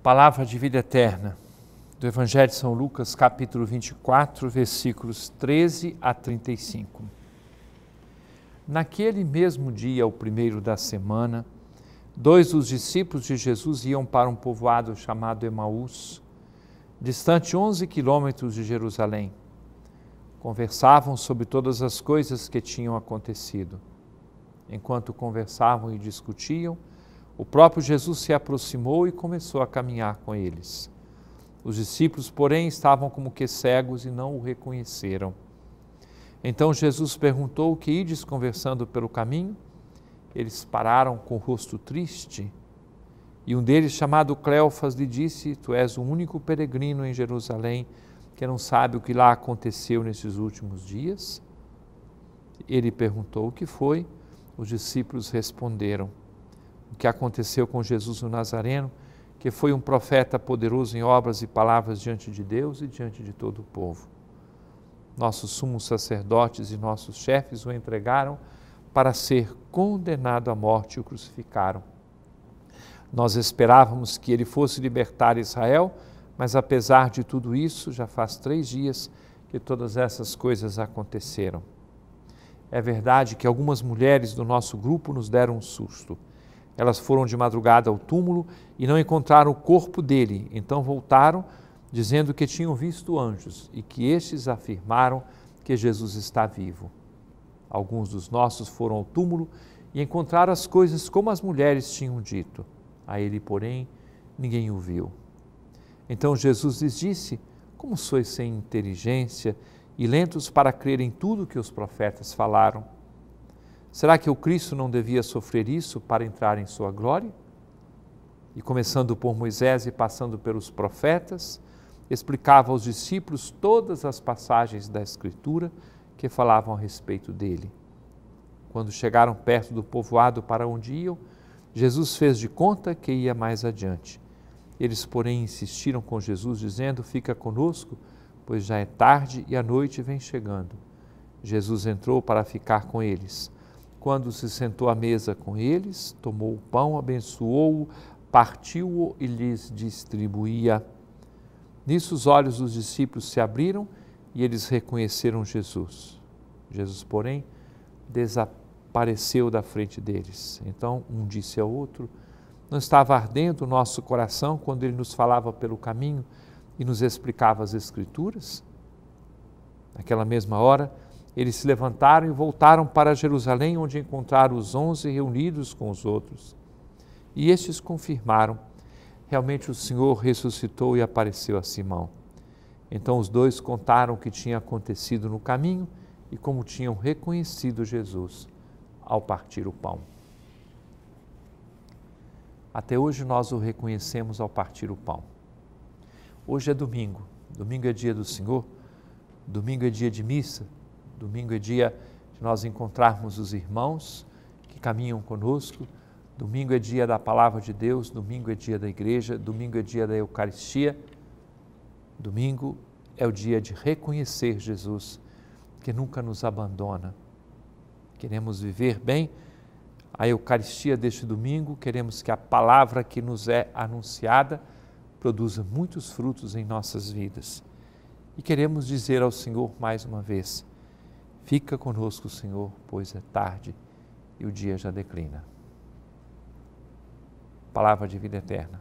Palavra de vida eterna do Evangelho de São Lucas, capítulo 24, versículos 13 a 35. Naquele mesmo dia, o primeiro da semana, dois dos discípulos de Jesus iam para um povoado chamado Emaús, distante 11 quilômetros de Jerusalém. Conversavam sobre todas as coisas que tinham acontecido. Enquanto conversavam e discutiam, o próprio Jesus se aproximou e começou a caminhar com eles. Os discípulos, porém, estavam como que cegos e não o reconheceram. Então Jesus perguntou: O que ides conversando pelo caminho? Eles pararam com o rosto triste. E um deles, chamado Cleofas, lhe disse: Tu és o único peregrino em Jerusalém que não sabe o que lá aconteceu nesses últimos dias? Ele perguntou o que foi. Os discípulos responderam: o que aconteceu com Jesus o Nazareno, que foi um profeta poderoso em obras e palavras diante de Deus e diante de todo o povo. Nossos sumos sacerdotes e nossos chefes o entregaram para ser condenado à morte e o crucificaram. Nós esperávamos que ele fosse libertar Israel, mas apesar de tudo isso, já faz três dias que todas essas coisas aconteceram. É verdade que algumas mulheres do nosso grupo nos deram um susto. Elas foram de madrugada ao túmulo e não encontraram o corpo dele. Então voltaram, dizendo que tinham visto anjos e que estes afirmaram que Jesus está vivo. Alguns dos nossos foram ao túmulo e encontraram as coisas como as mulheres tinham dito. A ele, porém, ninguém o viu. Então Jesus lhes disse: Como sois sem inteligência e lentos para crer em tudo que os profetas falaram? Será que o Cristo não devia sofrer isso para entrar em sua glória? E começando por Moisés e passando pelos profetas, explicava aos discípulos todas as passagens da Escritura que falavam a respeito dele. Quando chegaram perto do povoado para onde iam, Jesus fez de conta que ia mais adiante. Eles, porém, insistiram com Jesus, dizendo: Fica conosco, pois já é tarde e a noite vem chegando. Jesus entrou para ficar com eles. Quando se sentou à mesa com eles, tomou o pão, abençoou-o, partiu-o e lhes distribuía. Nisso os olhos dos discípulos se abriram e eles reconheceram Jesus. Jesus, porém, desapareceu da frente deles. Então um disse ao outro: Não estava ardendo o nosso coração quando ele nos falava pelo caminho e nos explicava as Escrituras? Naquela mesma hora, eles se levantaram e voltaram para Jerusalém, onde encontraram os onze reunidos com os outros. E estes confirmaram: realmente o Senhor ressuscitou e apareceu a Simão. Então os dois contaram o que tinha acontecido no caminho e como tinham reconhecido Jesus ao partir o pão. Até hoje nós o reconhecemos ao partir o pão. Hoje é domingo, domingo é dia do Senhor, domingo é dia de missa, Domingo é dia de nós encontrarmos os irmãos que caminham conosco. Domingo é dia da palavra de Deus, domingo é dia da igreja, domingo é dia da Eucaristia. Domingo é o dia de reconhecer Jesus, que nunca nos abandona. Queremos viver bem a Eucaristia deste domingo, queremos que a palavra que nos é anunciada produza muitos frutos em nossas vidas. E queremos dizer ao Senhor mais uma vez: Fica conosco, Senhor, pois é tarde e o dia já declina. Palavra de vida eterna.